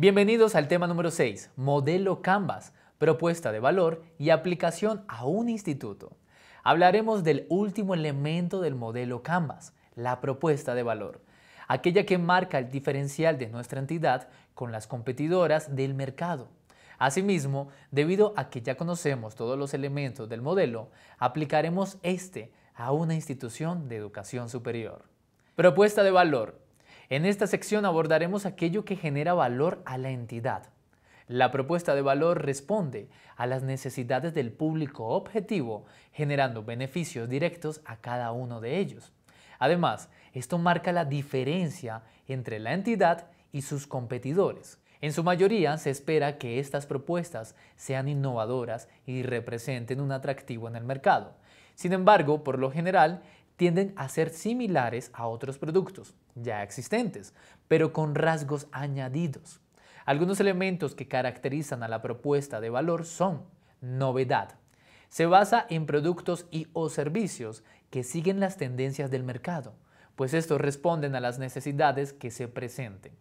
Bienvenidos al tema número 6, modelo Canvas, propuesta de valor y aplicación a un instituto. Hablaremos del último elemento del modelo Canvas, la propuesta de valor, aquella que marca el diferencial de nuestra entidad con las competidoras del mercado. Asimismo, debido a que ya conocemos todos los elementos del modelo, aplicaremos este a una institución de educación superior. Propuesta de valor en esta sección abordaremos aquello que genera valor a la entidad. La propuesta de valor responde a las necesidades del público objetivo, generando beneficios directos a cada uno de ellos. Además, esto marca la diferencia entre la entidad y sus competidores. En su mayoría se espera que estas propuestas sean innovadoras y representen un atractivo en el mercado. Sin embargo, por lo general, tienden a ser similares a otros productos ya existentes, pero con rasgos añadidos. Algunos elementos que caracterizan a la propuesta de valor son novedad. Se basa en productos y o servicios que siguen las tendencias del mercado, pues estos responden a las necesidades que se presenten.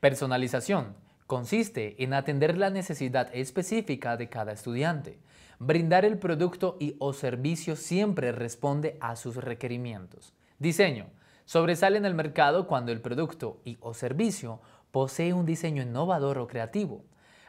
Personalización Consiste en atender la necesidad específica de cada estudiante. Brindar el producto y o servicio siempre responde a sus requerimientos. Diseño. Sobresale en el mercado cuando el producto y o servicio posee un diseño innovador o creativo.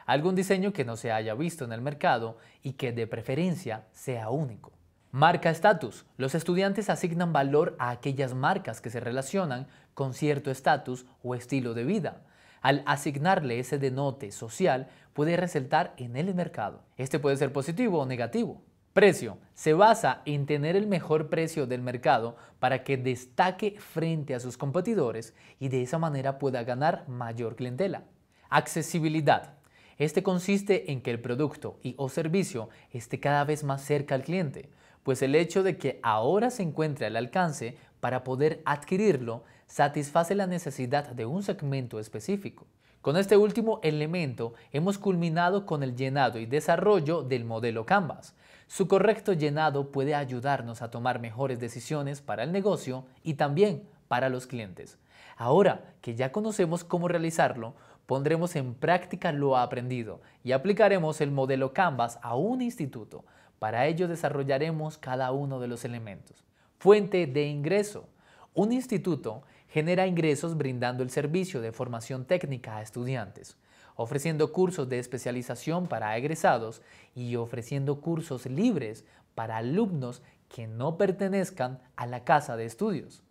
Algún diseño que no se haya visto en el mercado y que de preferencia sea único. Marca estatus. Los estudiantes asignan valor a aquellas marcas que se relacionan con cierto estatus o estilo de vida al asignarle ese denote social, puede resaltar en el mercado. Este puede ser positivo o negativo. Precio. Se basa en tener el mejor precio del mercado para que destaque frente a sus competidores y de esa manera pueda ganar mayor clientela. Accesibilidad. Este consiste en que el producto y o servicio esté cada vez más cerca al cliente, pues el hecho de que ahora se encuentre al alcance para poder adquirirlo satisface la necesidad de un segmento específico. Con este último elemento hemos culminado con el llenado y desarrollo del modelo Canvas. Su correcto llenado puede ayudarnos a tomar mejores decisiones para el negocio y también para los clientes. Ahora que ya conocemos cómo realizarlo, pondremos en práctica lo aprendido y aplicaremos el modelo Canvas a un instituto. Para ello desarrollaremos cada uno de los elementos. Fuente de ingreso. Un instituto genera ingresos brindando el servicio de formación técnica a estudiantes, ofreciendo cursos de especialización para egresados y ofreciendo cursos libres para alumnos que no pertenezcan a la casa de estudios.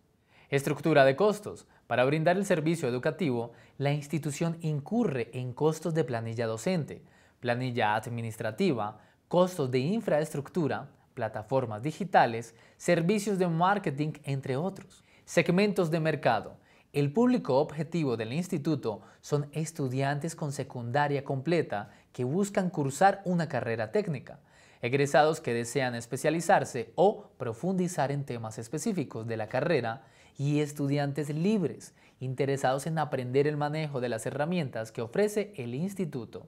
Estructura de costos. Para brindar el servicio educativo, la institución incurre en costos de planilla docente, planilla administrativa, costos de infraestructura, plataformas digitales, servicios de marketing, entre otros. Segmentos de mercado. El público objetivo del instituto son estudiantes con secundaria completa que buscan cursar una carrera técnica, egresados que desean especializarse o profundizar en temas específicos de la carrera y estudiantes libres interesados en aprender el manejo de las herramientas que ofrece el instituto.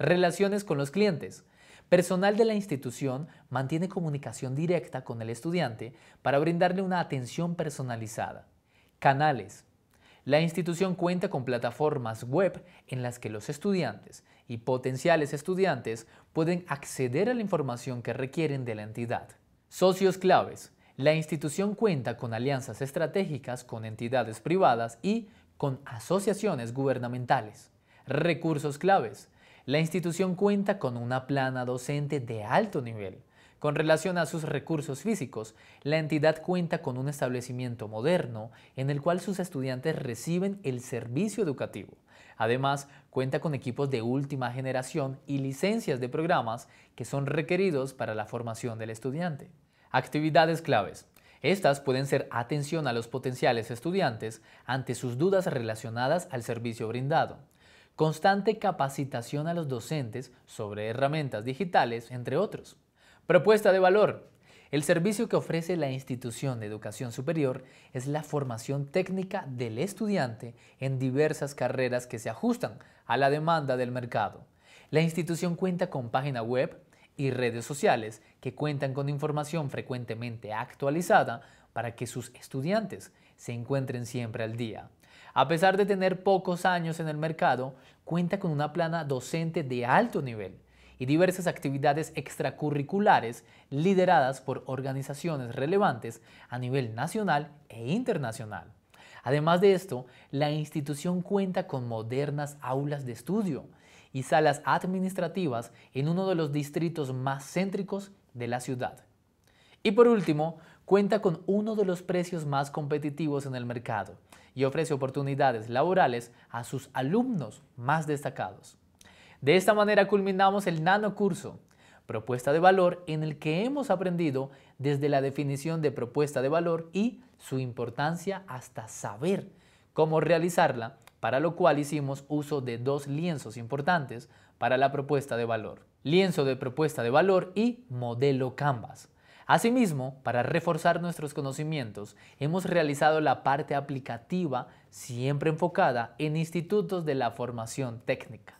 Relaciones con los clientes. Personal de la institución mantiene comunicación directa con el estudiante para brindarle una atención personalizada. Canales. La institución cuenta con plataformas web en las que los estudiantes y potenciales estudiantes pueden acceder a la información que requieren de la entidad. Socios claves. La institución cuenta con alianzas estratégicas con entidades privadas y con asociaciones gubernamentales. Recursos claves. La institución cuenta con una plana docente de alto nivel. Con relación a sus recursos físicos, la entidad cuenta con un establecimiento moderno en el cual sus estudiantes reciben el servicio educativo. Además, cuenta con equipos de última generación y licencias de programas que son requeridos para la formación del estudiante. Actividades claves. Estas pueden ser atención a los potenciales estudiantes ante sus dudas relacionadas al servicio brindado constante capacitación a los docentes sobre herramientas digitales, entre otros. Propuesta de valor. El servicio que ofrece la institución de educación superior es la formación técnica del estudiante en diversas carreras que se ajustan a la demanda del mercado. La institución cuenta con página web y redes sociales que cuentan con información frecuentemente actualizada para que sus estudiantes se encuentren siempre al día. A pesar de tener pocos años en el mercado, cuenta con una plana docente de alto nivel y diversas actividades extracurriculares lideradas por organizaciones relevantes a nivel nacional e internacional. Además de esto, la institución cuenta con modernas aulas de estudio y salas administrativas en uno de los distritos más céntricos de la ciudad. Y por último, cuenta con uno de los precios más competitivos en el mercado y ofrece oportunidades laborales a sus alumnos más destacados. De esta manera culminamos el nano curso, propuesta de valor en el que hemos aprendido desde la definición de propuesta de valor y su importancia hasta saber cómo realizarla, para lo cual hicimos uso de dos lienzos importantes para la propuesta de valor. Lienzo de propuesta de valor y modelo Canvas. Asimismo, para reforzar nuestros conocimientos, hemos realizado la parte aplicativa siempre enfocada en institutos de la formación técnica.